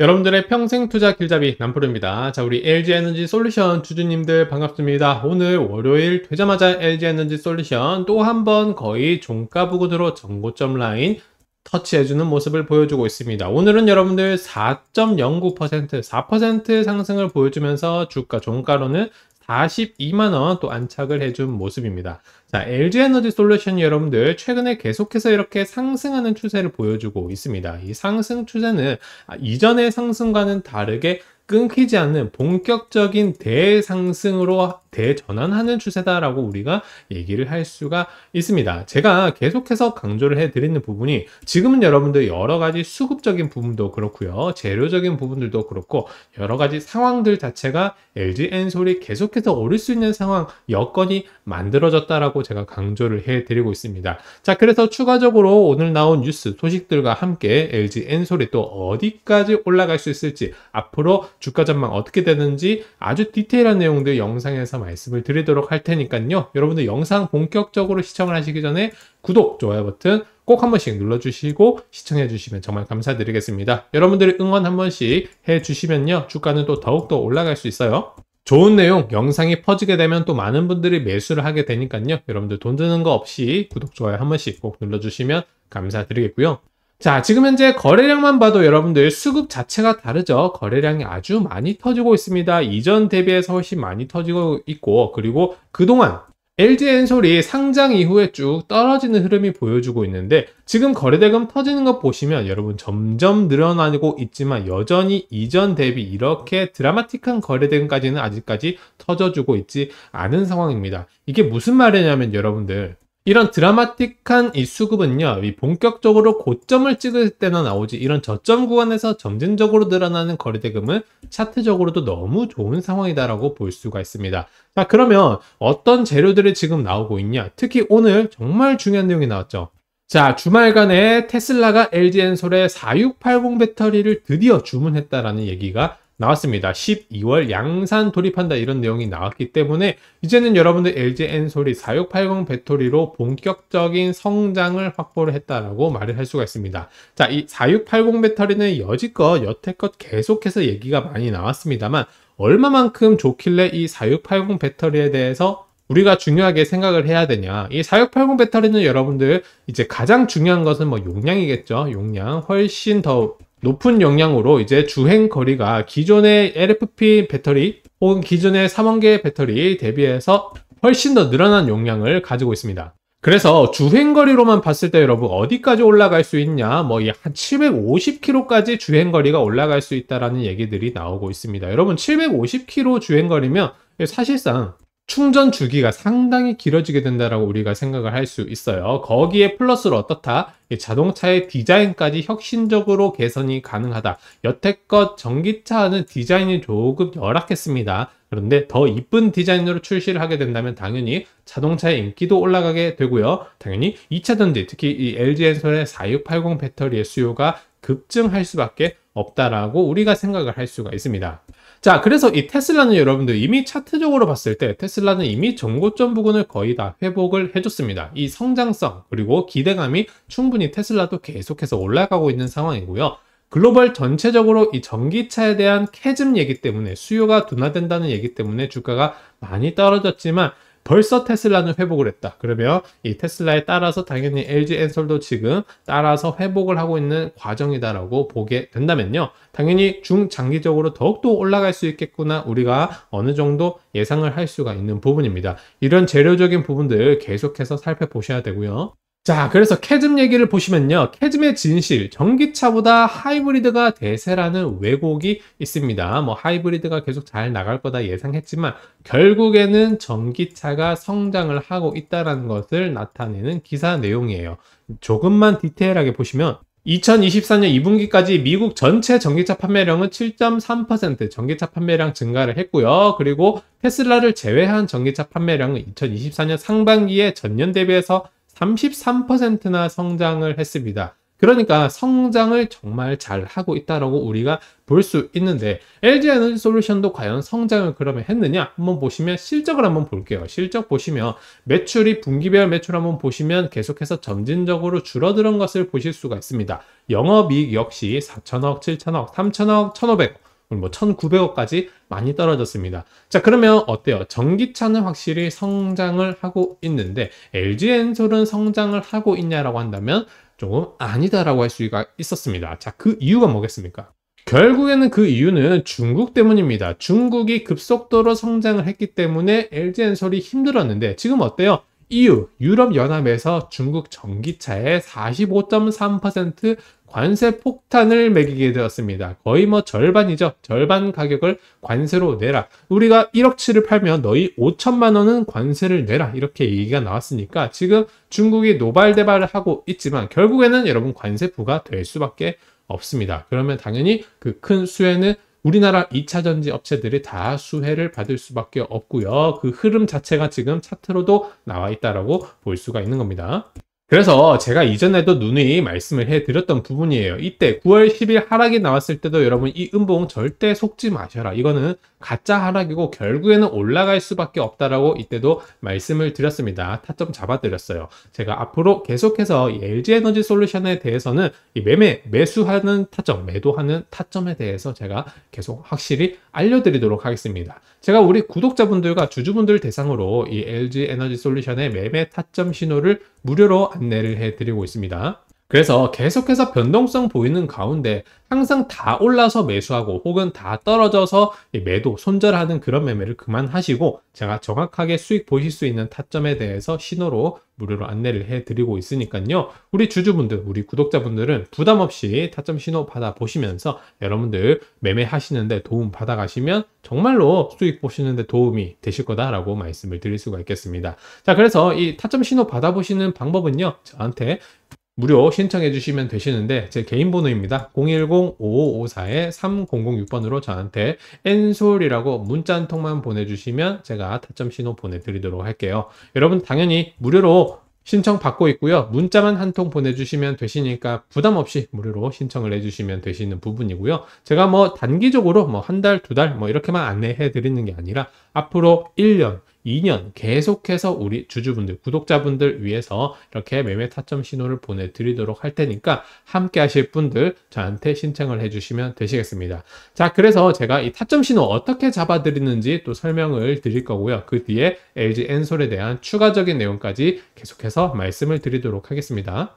여러분들의 평생 투자 길잡이 남프로입니다. 자, 우리 LG 에너지 솔루션 주주님들 반갑습니다. 오늘 월요일 되자마자 LG 에너지 솔루션 또 한 번 거의 종가 부근으로 전고점 라인 터치해주는 모습을 보여주고 있습니다. 오늘은 여러분들 4.09% 4% 상승을 보여주면서 주가 종가로는 42만원 또 안착을 해준 모습입니다. 자, LG 에너지 솔루션 여러분들 최근에 계속해서 이렇게 상승하는 추세를 보여주고 있습니다. 이 상승 추세는 아, 이전의 상승과는 다르게 끊기지 않는 본격적인 대상승으로 대전환하는 추세다라고 우리가 얘기를 할 수가 있습니다. 제가 계속해서 강조를 해드리는 부분이 지금은 여러분들 여러 가지 수급적인 부분도 그렇고요. 재료적인 부분들도 그렇고 여러 가지 상황들 자체가 LG 엔솔이 계속해서 오를 수 있는 상황 여건이 만들어졌다라고 제가 강조를 해드리고 있습니다. 자 그래서 추가적으로 오늘 나온 뉴스 소식들과 함께 LG 엔솔이 또 어디까지 올라갈 수 있을지 앞으로 주가 전망 어떻게 되는지 아주 디테일한 내용들 영상에서 말씀을 드리도록 할 테니까요. 여러분들 영상 본격적으로 시청을 하시기 전에 구독, 좋아요 버튼 꼭 한 번씩 눌러주시고 시청해 주시면 정말 감사드리겠습니다. 여러분들의 응원 한 번씩 해주시면요. 주가는 또 더욱더 올라갈 수 있어요. 좋은 내용, 영상이 퍼지게 되면 또 많은 분들이 매수를 하게 되니까요. 여러분들 돈 드는 거 없이 구독, 좋아요 한 번씩 꼭 눌러주시면 감사드리겠고요. 자, 지금 현재 거래량만 봐도 여러분들 수급 자체가 다르죠. 거래량이 아주 많이 터지고 있습니다. 이전 대비해서 훨씬 많이 터지고 있고, 그리고 그동안 LG 엔솔이 상장 이후에 쭉 떨어지는 흐름이 보여주고 있는데, 지금 거래대금 터지는 것 보시면 여러분 점점 늘어나고 있지만 여전히 이전 대비 이렇게 드라마틱한 거래대금까지는 아직까지 터져주고 있지 않은 상황입니다. 이게 무슨 말이냐면 여러분들, 이런 드라마틱한 이 수급은요, 이 본격적으로 고점을 찍을 때나 나오지 이런 저점 구간에서 점진적으로 늘어나는 거래대금은 차트적으로도 너무 좋은 상황이다라고 볼 수가 있습니다. 자, 그러면 어떤 재료들이 지금 나오고 있냐? 특히 오늘 정말 중요한 내용이 나왔죠. 자, 주말간에 테슬라가 LG엔솔의 4680 배터리를 드디어 주문했다라는 얘기가 나왔습니다. 12월 양산 돌입한다 이런 내용이 나왔기 때문에 이제는 여러분들 LG 엔솔이 4680 배터리로 본격적인 성장을 확보를 했다라고 말을 할 수가 있습니다. 자, 이 4680 배터리는 여지껏 여태껏 계속해서 얘기가 많이 나왔습니다만 얼마만큼 좋길래 이 4680 배터리에 대해서 우리가 중요하게 생각을 해야 되냐 이 4680 배터리는 여러분들 이제 가장 중요한 것은 뭐 용량이겠죠 용량 훨씬 더 높은 용량으로 이제 주행 거리가 기존의 LFP 배터리 혹은 기존의 3원계 배터리 대비해서 훨씬 더 늘어난 용량을 가지고 있습니다. 그래서 주행거리로만 봤을 때 여러분 어디까지 올라갈 수 있냐 뭐한 750km까지 주행거리가 올라갈 수 있다라는 얘기들이 나오고 있습니다 여러분 750km 주행거리면 사실상 충전 주기가 상당히 길어지게 된다라고 우리가 생각을 할 수 있어요. 거기에 플러스로 어떻다? 자동차의 디자인까지 혁신적으로 개선이 가능하다. 여태껏 전기차는 디자인이 조금 열악했습니다. 그런데 더 이쁜 디자인으로 출시를 하게 된다면 당연히 자동차의 인기도 올라가게 되고요. 당연히 2차 전지, 특히 이 LG엔솔의 4680 배터리의 수요가 급증할 수밖에 없다라고 우리가 생각을 할 수가 있습니다. 자, 그래서 이 테슬라는 여러분들 이미 차트적으로 봤을 때 테슬라는 이미 전고점 부근을 거의 다 회복을 해줬습니다. 이 성장성 그리고 기대감이 충분히 테슬라도 계속해서 올라가고 있는 상황이고요. 글로벌 전체적으로 이 전기차에 대한 캐즘 얘기 때문에 수요가 둔화된다는 얘기 때문에 주가가 많이 떨어졌지만 벌써 테슬라는 회복을 했다. 그러면 이 테슬라에 따라서 당연히 LG 엔솔도 지금 따라서 회복을 하고 있는 과정이다라고 보게 된다면요. 당연히 중장기적으로 더욱더 올라갈 수 있겠구나 우리가 어느 정도 예상을 할 수가 있는 부분입니다. 이런 재료적인 부분들 계속해서 살펴보셔야 되고요. 자, 그래서 캐즘 얘기를 보시면요. 캐즘의 진실, 전기차보다 하이브리드가 대세라는 왜곡이 있습니다. 뭐 하이브리드가 계속 잘 나갈 거다 예상했지만 결국에는 전기차가 성장을 하고 있다는 것을 나타내는 기사 내용이에요. 조금만 디테일하게 보시면 2024년 2분기까지 미국 전체 전기차 판매량은 7.3% 전기차 판매량 증가를 했고요. 그리고 테슬라를 제외한 전기차 판매량은 2024년 상반기에 전년 대비해서 33%나 성장을 했습니다. 그러니까 성장을 정말 잘 하고 있다라고 우리가 볼 수 있는데 LG 에너지 솔루션도 과연 성장을 그러면 했느냐 한번 보시면 실적을 한번 볼게요 실적 보시면 매출이 분기별 매출 한번 보시면 계속해서 점진적으로 줄어드는 것을 보실 수가 있습니다 영업이익 역시 4천억 7천억 3천억 1500 음, 뭐 1900억까지 많이 떨어졌습니다. 자 그러면 어때요? 전기차는 확실히 성장을 하고 있는데 LG엔솔은 성장을 하고 있냐라고 한다면 조금 아니다라고 할 수가 있었습니다. 자 그 이유가 뭐겠습니까? 결국에는 그 이유는 중국 때문입니다. 중국이 급속도로 성장을 했기 때문에 LG엔솔이 힘들었는데 지금 어때요? EU, 유럽연합에서 중국 전기차에 45.3% 관세 폭탄을 매기게 되었습니다. 거의 뭐 절반이죠. 절반 가격을 관세로 내라. 우리가 1억치를 팔면 너희 5천만 원은 관세를 내라. 이렇게 얘기가 나왔으니까 지금 중국이 노발대발을 하고 있지만 결국에는 여러분 관세 부가 될 수밖에 없습니다. 그러면 당연히 그 큰 수혜는 우리나라 2차 전지 업체들이 다 수혜를 받을 수밖에 없고요. 그 흐름 자체가 지금 차트로도 나와 있다라고 볼 수가 있는 겁니다. 그래서 제가 이전에도 누누이 말씀을 해드렸던 부분이에요. 이때 9월 10일 하락이 나왔을 때도 여러분 이 음봉 절대 속지 마셔라. 이거는 가짜 하락이고 결국에는 올라갈 수밖에 없다라고 이때도 말씀을 드렸습니다. 타점 잡아드렸어요. 제가 앞으로 계속해서 LG에너지 솔루션에 대해서는 매매, 매수하는 타점, 매도하는 타점에 대해서 제가 계속 확실히 알려드리도록 하겠습니다. 제가 우리 구독자분들과 주주분들 대상으로 이 LG에너지 솔루션의 매매 타점 신호를 무료로 안내를 해드리고 있습니다. 그래서 계속해서 변동성 보이는 가운데 항상 다 올라서 매수하고 혹은 다 떨어져서 매도 손절하는 그런 매매를 그만하시고 제가 정확하게 수익 보실 수 있는 타점에 대해서 신호로 무료로 안내를 해드리고 있으니까요. 우리 주주분들, 우리 구독자분들은 부담 없이 타점 신호 받아 보시면서 여러분들 매매하시는데 도움 받아가시면 정말로 수익 보시는데 도움이 되실 거다라고 말씀을 드릴 수가 있겠습니다. 자, 그래서 이 타점 신호 받아보시는 방법은요. 저한테 무료 신청해 주시면 되시는데 제 개인 번호입니다. 010-5554-3006번으로 저한테 엔솔이라고 문자 한 통만 보내주시면 제가 타점 신호 보내드리도록 할게요. 여러분 당연히 무료로 신청 받고 있고요. 문자만 한 통 보내주시면 되시니까 부담 없이 무료로 신청을 해주시면 되시는 부분이고요. 제가 뭐 단기적으로 뭐 한 달, 두 달 뭐 이렇게만 안내해 드리는 게 아니라 앞으로 1년, 2년 계속해서 우리 주주분들, 구독자분들 위해서 이렇게 매매 타점 신호를 보내드리도록 할 테니까 함께 하실 분들 저한테 신청을 해주시면 되시겠습니다. 자, 그래서 제가 이 타점 신호 어떻게 잡아드리는지 또 설명을 드릴 거고요. 그 뒤에 LG 엔솔에 대한 추가적인 내용까지 계속해서 말씀을 드리도록 하겠습니다.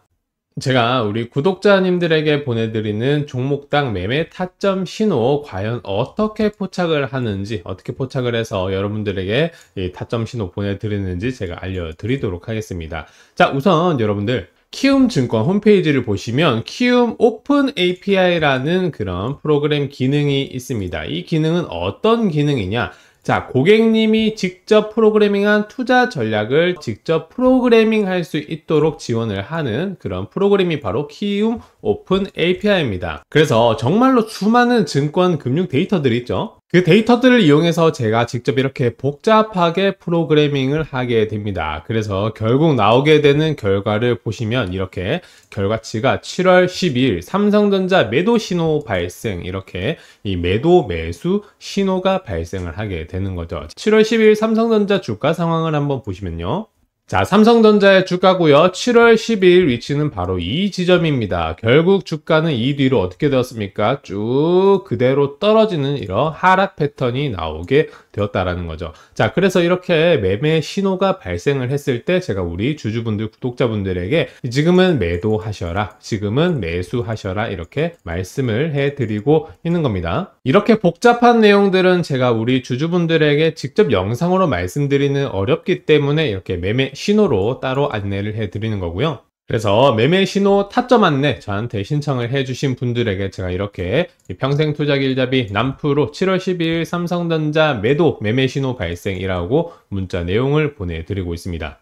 제가 우리 구독자님들에게 보내드리는 종목당 매매 타점 신호 과연 어떻게 포착을 하는지 어떻게 포착을 해서 여러분들에게 타점 신호 보내드리는지 제가 알려드리도록 하겠습니다 자 우선 여러분들 키움증권 홈페이지를 보시면 키움 오픈 API라는 그런 프로그램 기능이 있습니다. 이 기능은 어떤 기능이냐? 자, 고객님이 직접 프로그래밍한 투자 전략을 직접 프로그래밍 할수 있도록 지원을 하는 그런 프로그램이 바로 키움 오픈 API입니다. 그래서 정말로 수많은 증권 금융 데이터들이 있죠. 그 데이터들을 이용해서 제가 직접 이렇게 복잡하게 프로그래밍을 하게 됩니다. 그래서 결국 나오게 되는 결과를 보시면 이렇게 결과치가 7월 12일 삼성전자 매도 신호 발생 이렇게 이 매도 매수 신호가 발생을 하게 되는 거죠. 7월 12일 삼성전자 주가 상황을 한번 보시면요. 자, 삼성전자의 주가고요. 7월 12일 위치는 바로 이 지점입니다. 결국 주가는 이 뒤로 어떻게 되었습니까? 쭉 그대로 떨어지는 이런 하락 패턴이 나오게 되었다라는 거죠. 자, 그래서 이렇게 매매 신호가 발생을 했을 때 제가 우리 주주분들, 구독자분들에게 지금은 매도하셔라, 지금은 매수하셔라 이렇게 말씀을 해드리고 있는 겁니다. 이렇게 복잡한 내용들은 제가 우리 주주분들에게 직접 영상으로 말씀드리는 어렵기 때문에 이렇게 매매 신호로 따로 안내를 해드리는 거고요. 그래서 매매 신호 타점 안내 저한테 신청을 해주신 분들에게 제가 이렇게 평생 투자 길잡이 남프로 7월 12일 삼성전자 매도 매매 신호 발생이라고 문자 내용을 보내드리고 있습니다.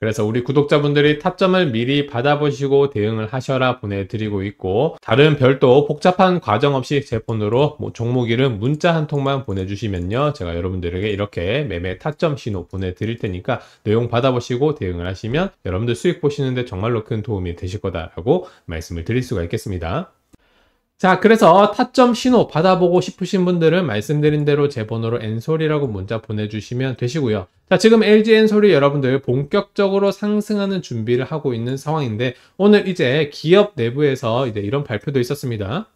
그래서 우리 구독자분들이 타점을 미리 받아보시고 대응을 하셔라 보내드리고 있고 다른 별도 복잡한 과정 없이 제 폰으로 뭐 종목 이름 문자 한 통만 보내주시면요. 제가 여러분들에게 이렇게 매매 타점 신호 보내드릴 테니까 내용 받아보시고 대응을 하시면 여러분들 수익 보시는데 정말로 큰 도움이 되실 거다라고 말씀을 드릴 수가 있겠습니다. 자 그래서 타점 신호 받아보고 싶으신 분들은 말씀드린 대로 제 번호로 엔솔이라고 문자 보내주시면 되시고요 자 지금 LG 엔솔이 여러분들 본격적으로 상승하는 준비를 하고 있는 상황인데 오늘 이제 기업 내부에서 이제 이런 발표도 있었습니다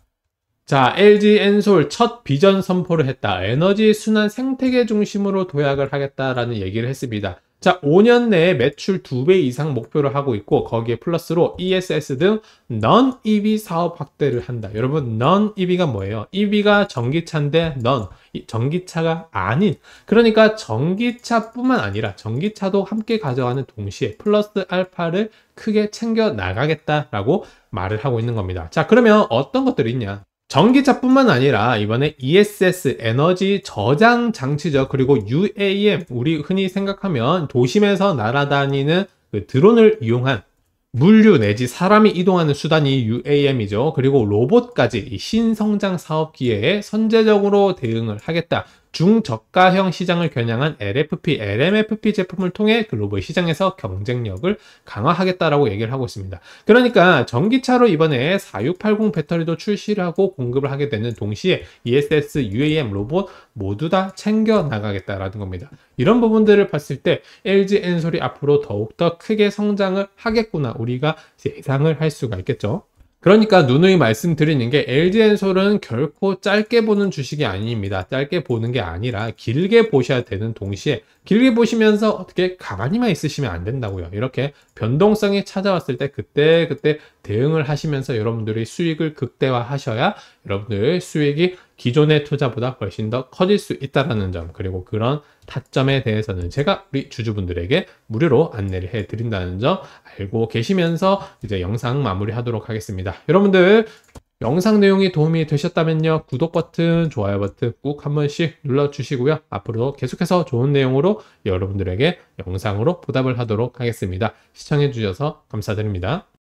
자 LG 엔솔 첫 비전 선포를 했다 에너지 순환 생태계 중심으로 도약을 하겠다라는 얘기를 했습니다 자, 5년 내에 매출 2배 이상 목표를 하고 있고 거기에 플러스로 ESS 등 non-EV 사업 확대를 한다. 여러분 non-EV가 뭐예요? EV가 전기차인데 non, 전기차가 아닌 그러니까 전기차뿐만 아니라 전기차도 함께 가져가는 동시에 플러스 알파를 크게 챙겨 나가겠다라고 말을 하고 있는 겁니다. 자, 그러면 어떤 것들이 있냐? 전기차뿐만 아니라 이번에 ESS 에너지 저장 장치죠. 그리고 UAM 우리 흔히 생각하면 도심에서 날아다니는 그 드론을 이용한 물류 내지 사람이 이동하는 수단이 UAM이죠. 그리고 로봇까지 신성장 사업 기회에 선제적으로 대응을 하겠다. 중저가형 시장을 겨냥한 LFP, LMFP 제품을 통해 글로벌 그 시장에서 경쟁력을 강화하겠다라고 얘기를 하고 있습니다. 그러니까 전기차로 이번에 4680 배터리도 출시를 하고 공급을 하게 되는 동시에 ESS, UAM 로봇 모두 다 챙겨 나가겠다라는 겁니다. 이런 부분들을 봤을 때 LG 엔솔이 앞으로 더욱더 크게 성장을 하겠구나 우리가 예상을 할 수가 있겠죠. 그러니까 누누이 말씀드리는 게 LG엔솔은 결코 짧게 보는 주식이 아닙니다. 짧게 보는 게 아니라 길게 보셔야 되는 동시에 길게 보시면서 어떻게 가만히만 있으시면 안 된다고요. 이렇게 변동성이 찾아왔을 때 그때 그때 대응을 하시면서 여러분들이 수익을 극대화하셔야 여러분들 의 수익이 기존의 투자보다 훨씬 더 커질 수 있다라는 점 그리고 그런 타점에 대해서는 제가 우리 주주분들에게 무료로 안내를 해드린다는 점 알고 계시면서 이제 영상 마무리하도록 하겠습니다. 여러분들 영상 내용이 도움이 되셨다면요. 구독 버튼, 좋아요 버튼 꼭 한 번씩 눌러주시고요. 앞으로 도 계속해서 좋은 내용으로 여러분들에게 영상으로 보답을 하도록 하겠습니다. 시청해주셔서 감사드립니다.